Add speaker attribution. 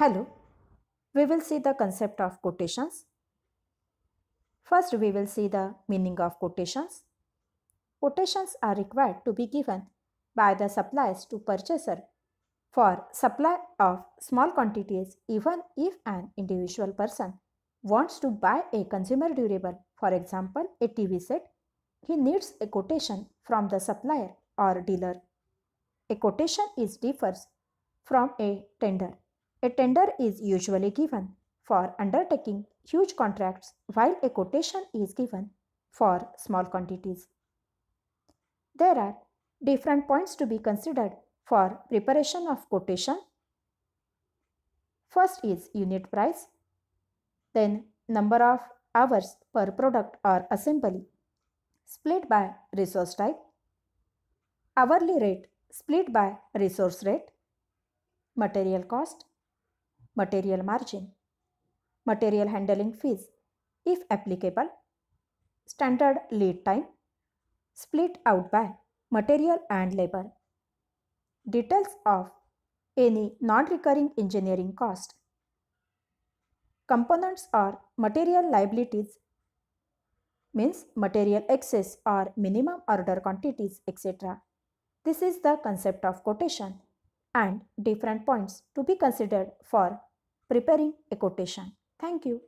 Speaker 1: Hello. We will see the concept of quotations. First, we will see the meaning of quotations. Quotations are required to be given by the suppliers to purchaser for supply of small quantities even if an individual person wants to buy a consumer durable, for example, a TV set, he needs a quotation from the supplier or dealer. A quotation is differs from a tender a tender is usually given for undertaking huge contracts while a quotation is given for small quantities. There are different points to be considered for preparation of quotation. First is unit price, then number of hours per product or assembly split by resource type, hourly rate split by resource rate, material cost, material margin, material handling fees if applicable, standard lead time, split out by material and labor, details of any non-recurring engineering cost. Components or material liabilities means material excess or minimum order quantities etc. This is the concept of quotation and different points to be considered for preparing a quotation. Thank you.